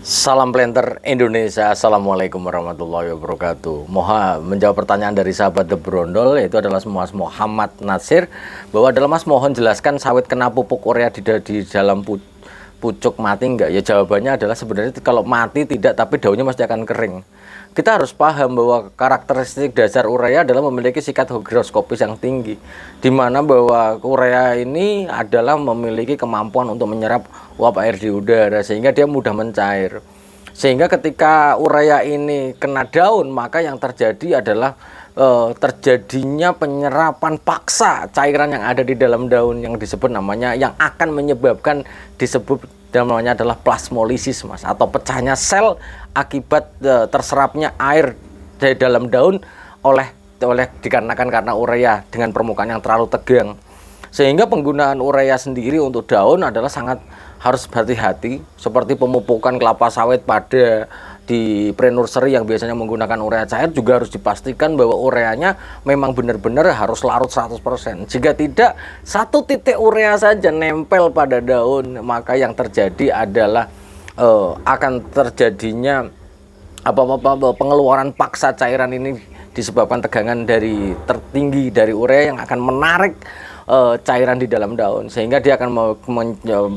Salam Planter Indonesia, Assalamualaikum warahmatullahi wabarakatuh Moha menjawab pertanyaan dari sahabat The Brondol yaitu adalah Mas Muhammad Nasir Bahwa adalah Mas mohon jelaskan sawit kena pupuk Korea di, di dalam pucuk mati enggak? Ya jawabannya adalah sebenarnya kalau mati tidak tapi daunnya masih akan kering. Kita harus paham bahwa karakteristik dasar urea adalah memiliki sikat higroskopis yang tinggi di mana bahwa urea ini adalah memiliki kemampuan untuk menyerap uap air di udara sehingga dia mudah mencair. Sehingga ketika urea ini kena daun maka yang terjadi adalah Eh, terjadinya penyerapan paksa cairan yang ada di dalam daun yang disebut namanya yang akan menyebabkan disebut namanya adalah plasmolisis mas atau pecahnya sel akibat uh, terserapnya air di dalam daun oleh oleh dikarenakan karena urea dengan permukaan yang terlalu tegang sehingga penggunaan urea sendiri untuk daun adalah sangat harus berhati-hati seperti pemupukan kelapa sawit pada di pre-nursery yang biasanya menggunakan urea cair juga harus dipastikan bahwa ureanya memang benar-benar harus larut 100%. Jika tidak, satu titik urea saja nempel pada daun, maka yang terjadi adalah uh, akan terjadinya apa-apa pengeluaran paksa cairan ini disebabkan tegangan dari tertinggi dari urea yang akan menarik eh, cairan di dalam daun sehingga dia akan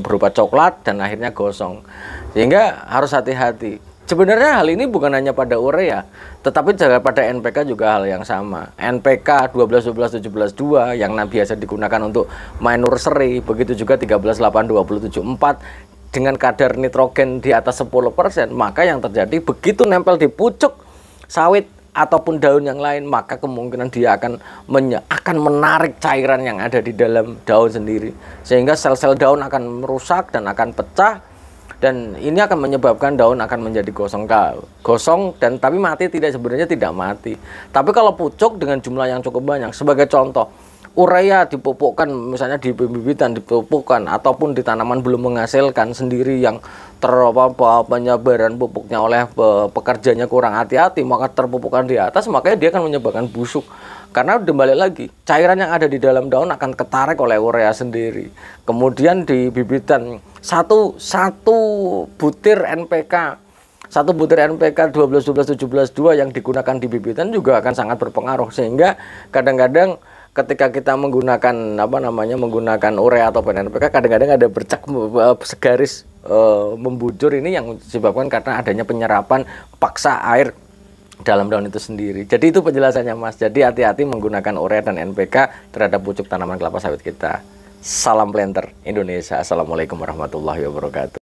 berubah coklat dan akhirnya gosong sehingga harus hati-hati Sebenarnya hal ini bukan hanya pada urea, ya, tetapi juga pada NPK juga hal yang sama. NPK 12 12 17 2 yang biasa digunakan untuk minor seri, begitu juga 13 8 20 7 4 dengan kadar nitrogen di atas 10%, maka yang terjadi begitu nempel di pucuk sawit ataupun daun yang lain, maka kemungkinan dia akan akan menarik cairan yang ada di dalam daun sendiri. Sehingga sel-sel daun akan merusak dan akan pecah dan ini akan menyebabkan daun akan menjadi gosong gosong dan tapi mati tidak sebenarnya tidak mati tapi kalau pucuk dengan jumlah yang cukup banyak sebagai contoh urea dipupukkan misalnya di bibitan dipupukkan ataupun di tanaman belum menghasilkan sendiri yang terpapar penyebaran pupuknya oleh pekerjanya kurang hati-hati maka terpupukkan di atas makanya dia akan menyebabkan busuk karena kembali lagi, cairan yang ada di dalam daun akan ketarik oleh urea sendiri. Kemudian di bibitan satu satu butir NPK satu butir NPK 12 12 17 2 yang digunakan di bibitan juga akan sangat berpengaruh sehingga kadang-kadang ketika kita menggunakan apa namanya menggunakan urea atau NPK kadang-kadang ada bercak eh, segaris e, membujur ini yang disebabkan karena adanya penyerapan paksa air dalam daun itu sendiri. Jadi itu penjelasannya Mas. Jadi hati-hati menggunakan urea dan NPK terhadap pucuk tanaman kelapa sawit kita. Salam planter Indonesia. Assalamualaikum warahmatullahi wabarakatuh.